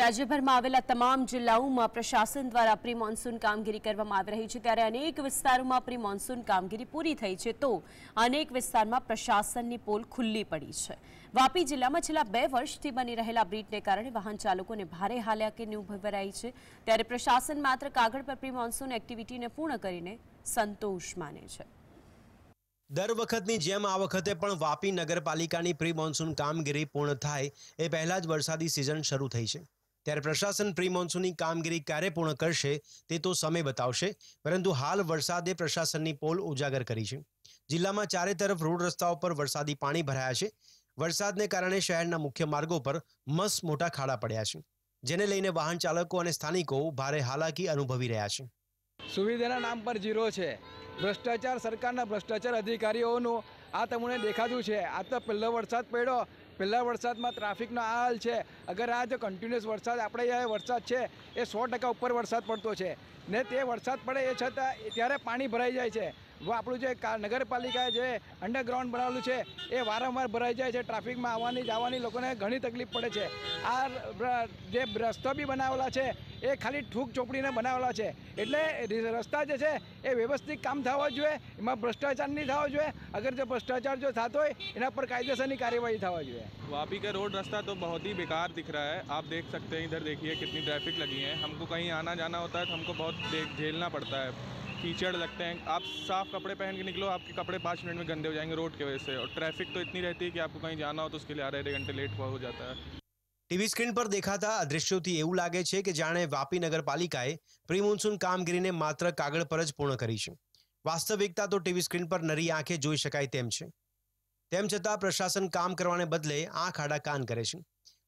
રાજ્યભરમાં આવેલા તમામ જિલ્લાઓમાં પ્રશાસન દ્વારા પ્રી મોન્સૂન કામગીરી કરવામાં આવી રહી છે ત્યારે અનેક વિસ્તારોમાં પ્રી મોન્સૂન કામગીરી પૂરી થઈ છે તો અનેક વિસ્તારમાં પ્રશાસનની પોલ ખુલ્લી પડી છે વાપી જિલ્લામાં છેલ્લા બે વર્ષથી બની રહેલા બ્રિજને કારણે વાહન ચાલકોને ભારે હાલાકીની ઉભરાઈ છે ત્યારે પ્રશાસન માત્ર કાગળ પર પ્રી મોન્સૂન એક્ટિવિટીને પૂર્ણ કરીને સંતોષ માને છે દર વખતની જેમ આ વખતે પણ વાપી નગરપાલિકાની પ્રી મોન્સૂન કામગીરી પૂર્ણ થાય એ પહેલા જ વરસાદી સિઝન શરૂ થઈ છે ત્યારે પ્રશાસન પ્રી મોન્સૂનની કામગીરી ક્યારે પૂર્ણ કરશે તે તો સમય બતાવશે પરંતુ હાલ વરસાદે પ્રશાસનની પોલ ઉજાગર કરી છે જિલ્લામાં ચારે તરફ રોડ રસ્તાઓ પર વરસાદી પાણી ભરાયા છે વરસાદને કારણે શહેરના મુખ્ય માર્ગો પર મસ મોટા ખાડા પડ્યા છે જેને લઈને વાહન ચાલકો અને સ્થાનિકો ભારે હાલાકી અનુભવી રહ્યા છે સુવિધાના નામ પર જીરો છે ભ્રષ્ટાચાર સરકારના ભ્રષ્ટાચાર અધિકારીઓનું આ તમને દેખાતું છે આ તો પહેલો વરસાદ પડ્યો પહેલાં વરસાદમાં ટ્રાફિકનો આ હાલ છે અગર આ જો કન્ટિન્યુઅસ વરસાદ આપણે જે વરસાદ છે એ સો ટકા ઉપર વરસાદ પડતો છે ને તે વરસાદ પડે એ છતાં ત્યારે પાણી ભરાઈ જાય છે આપણું જે નગરપાલિકાએ જે અંડરગ્રાઉન્ડ બનાવેલું છે એ વારંવાર ભરાઈ જાય છે ટ્રાફિકમાં આવવાની જવાની લોકોને ઘણી તકલીફ પડે છે આ જે રસ્તો બી બનાવેલા છે એ ખાલી ઠૂક ચોપડીને બનાવેલા છે એટલે રસ્તા જે છે એ व्यवस्थित काम थवा जो है भ्रष्टाचार नहीं થવો જોઈએ जो है अगर जो था तो पर कायदेसर की कार्यवाही था जो है वापी का रोड रास्ता तो बहुत ही बेकार दिख रहा है आप देख सकते हैं इधर देखिए कितनी ट्रैफिक लगी है हमको कहीं आना जाना होता है तो हमको बहुत झेलना पड़ता है कीचड़ लगते हैं आप साफ कपड़े पहन के निकलो आपके कपड़े पाँच मिनट में गंदे हो जाएंगे रोड की वजह से और ट्रैफिक तो इतनी रहती है कि आपको कहीं जाना हो तो उसके लिए आधे आधे घंटे लेट हो जाता है ટીવી સ્ક્રીન પર દેખાતા આ દ્રશ્યોથી એવું લાગે છે કે જાણે વાપી નગરપાલિકાએ પ્રી મોન્સૂન કામગીરીને માત્ર કાગળ પર જ પૂર્ણ કરી છે વાસ્તવિકતા તો ટીવી સ્ક્રીન પર નરી આંખે જોઈ શકાય તેમ છે તેમ છતાં પ્રશાસન કામ કરવાને બદલે આંખ આડા કાન કરે છે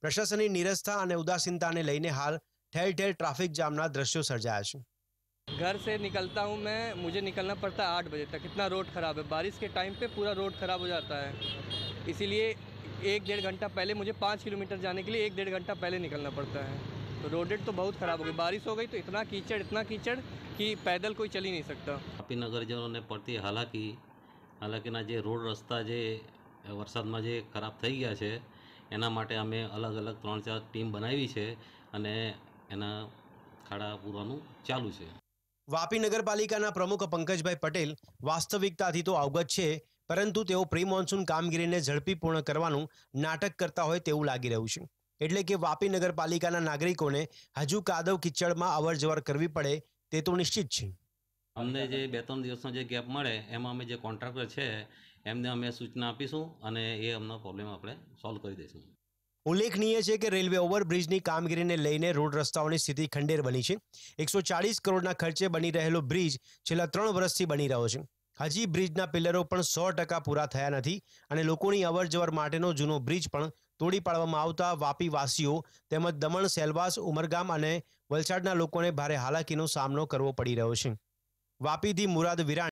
પ્રશાસનની નિરસતા અને ઉદાસીનતાને લઈને હાલ ઠેર ઠેર ટ્રાફિક જામના દ્રશ્યો સર્જાયા છે घर से निकलता हूँ मैं मुझे निकलना पड़ता है आठ बजे तक इतना रोड ख़राब है बारिश के टाइम पे पूरा रोड ख़राब हो जाता है इसीलिए एक डेढ़ घंटा पहले मुझे पाँच किलोमीटर जाने के लिए एक डेढ़ घंटा पहले निकलना पड़ता है तो रोडेड तो बहुत ख़राब हो गई बारिश हो गई तो इतना कीचड़ इतना कीचड़ कि पैदल કોઈ ચલી નહીં શકતા તાપી નગરજનોને પડતી હાલાકી હાલાકીના જે રોડ રસ્તા જે વરસાદમાં જે ખરાબ થઈ ગયા છે એના માટે અમે અલગ અલગ ત્રણ ચાર ટીમ બનાવી છે અને એના ખાડા પૂરવાનું ચાલુ છે વાપી નગરપાલિકાના પ્રમુખ પંકજભાઈ પટેલ વાસ્તવિકતાથી તો અવગત છે પરંતુ તેઓ પ્રી મોન્સૂન કામગીરીને ઝડપી પૂર્ણ કરવાનું નાટક કરતા હોય તેવું લાગી રહ્યું છે એટલે કે વાપી નગરપાલિકાના નાગરિકોને હજુ કાદવ કિચડમાં અવર જવર કરવી પડે તે તો નિશ્ચિત છે અમને જે બે ત્રણ દિવસનો જે ગેપ મળે એમાં અમે જે કોન્ટ્રાક્ટર છે એમને અમે સૂચના આપીશું અને એ અમનો પ્રોબ્લેમ આપણે સોલ્વ કરી દઈશું ઉલ્લેખનીય છે કે રેલવે ઓવરબ્રિજની કામગીરીને લઈને રોડ રસ્તાઓની સ્થિતિ ખંડેર બની છે એકસો ચાળીસ કરોડના ખર્ચે બની રહેલો બ્રિજ છેલ્લા ત્રણ વર્ષથી બની રહ્યો છે હજી બ્રિજના પિલરો પણ સો ટકા પૂરા થયા નથી અને લોકોની અવરજવર માટેનો જૂનો બ્રિજ પણ તોડી પાડવામાં આવતા વાપીવાસીઓ તેમજ દમણ સેલવાસ ઉમરગામ અને વલસાડના લોકોને ભારે હાલાકીનો સામનો કરવો પડી રહ્યો છે વાપીથી મુરાદ વિરાણ